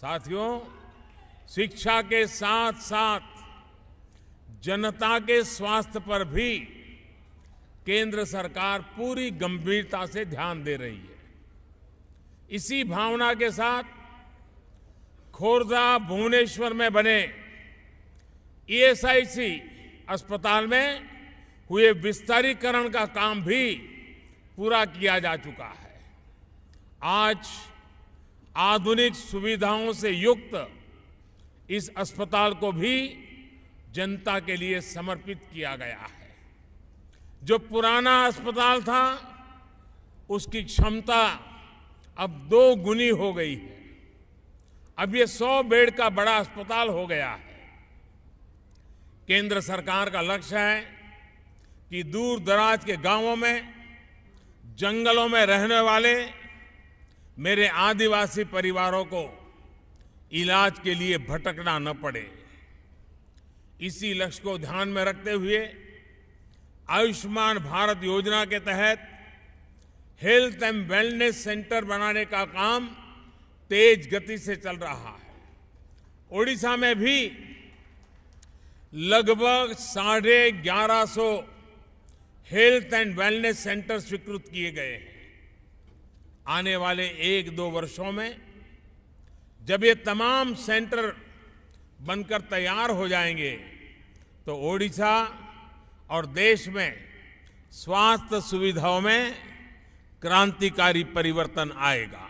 साथियों शिक्षा के साथ साथ जनता के स्वास्थ्य पर भी केंद्र सरकार पूरी गंभीरता से ध्यान दे रही है इसी भावना के साथ खोरदा भुवनेश्वर में बने ईएसआईसी e अस्पताल में हुए विस्तारीकरण का काम भी पूरा किया जा चुका है आज आधुनिक सुविधाओं से युक्त इस अस्पताल को भी जनता के लिए समर्पित किया गया है जो पुराना अस्पताल था उसकी क्षमता अब दो गुनी हो गई है अब ये 100 बेड का बड़ा अस्पताल हो गया है केंद्र सरकार का लक्ष्य है कि दूर दराज के गांवों में जंगलों में रहने वाले मेरे आदिवासी परिवारों को इलाज के लिए भटकना न पड़े इसी लक्ष्य को ध्यान में रखते हुए आयुष्मान भारत योजना के तहत हेल्थ एंड वेलनेस सेंटर बनाने का काम तेज गति से चल रहा है ओडिशा में भी लगभग साढ़े ग्यारह सौ हेल्थ एंड वेलनेस सेंटर स्वीकृत किए गए हैं आने वाले एक दो वर्षों में जब ये तमाम सेंटर बनकर तैयार हो जाएंगे तो ओडिशा और देश में स्वास्थ्य सुविधाओं में क्रांतिकारी परिवर्तन आएगा